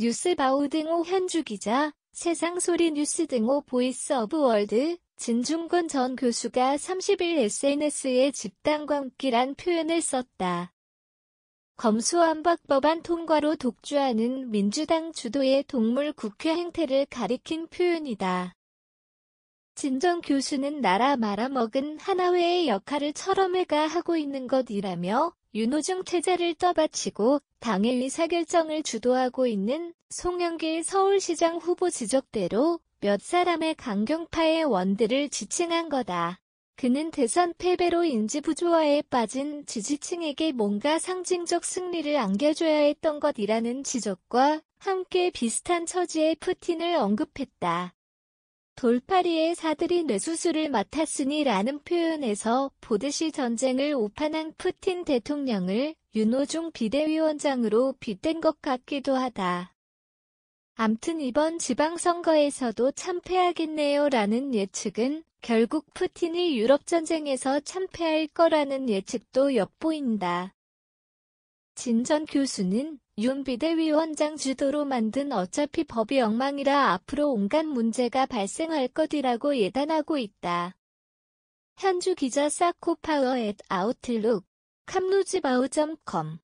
뉴스바우 등호 현주 기자, 세상소리 뉴스 등호 보이스 오브 월드, 진중권 전 교수가 30일 SNS에 집단광기란 표현을 썼다. 검수안박 법안 통과로 독주하는 민주당 주도의 동물 국회 행태를 가리킨 표현이다. 진정 교수는 나라 말아먹은 하나회의 역할을 철험회가 하고 있는 것이라며 윤호중 체제를 떠받치고 당일 의사결정을 주도하고 있는 송영길 서울시장 후보 지적대로 몇 사람의 강경파의 원들을 지칭한 거다. 그는 대선 패배로 인지부조화에 빠진 지지층에게 뭔가 상징적 승리를 안겨줘야 했던 것이라는 지적과 함께 비슷한 처지의 푸틴을 언급했다. 돌파리의 사들이 뇌수술을 맡았으니 라는 표현에서 보듯이 전쟁을 오판한 푸틴 대통령을 윤호중 비대위원장으로 빗댄 것 같기도 하다. 암튼 이번 지방선거에서도 참패하겠네요 라는 예측은 결국 푸틴이 유럽전쟁에서 참패할 거라는 예측도 엿보인다. 진전 교수는 윤 비대위원장 주도로 만든 어차피 법이 엉망이라 앞으로 온갖 문제가 발생할 것이라고 예단하고 있다. 현주 기자 사코파워 앳 아웃룩 캄루즈바우.com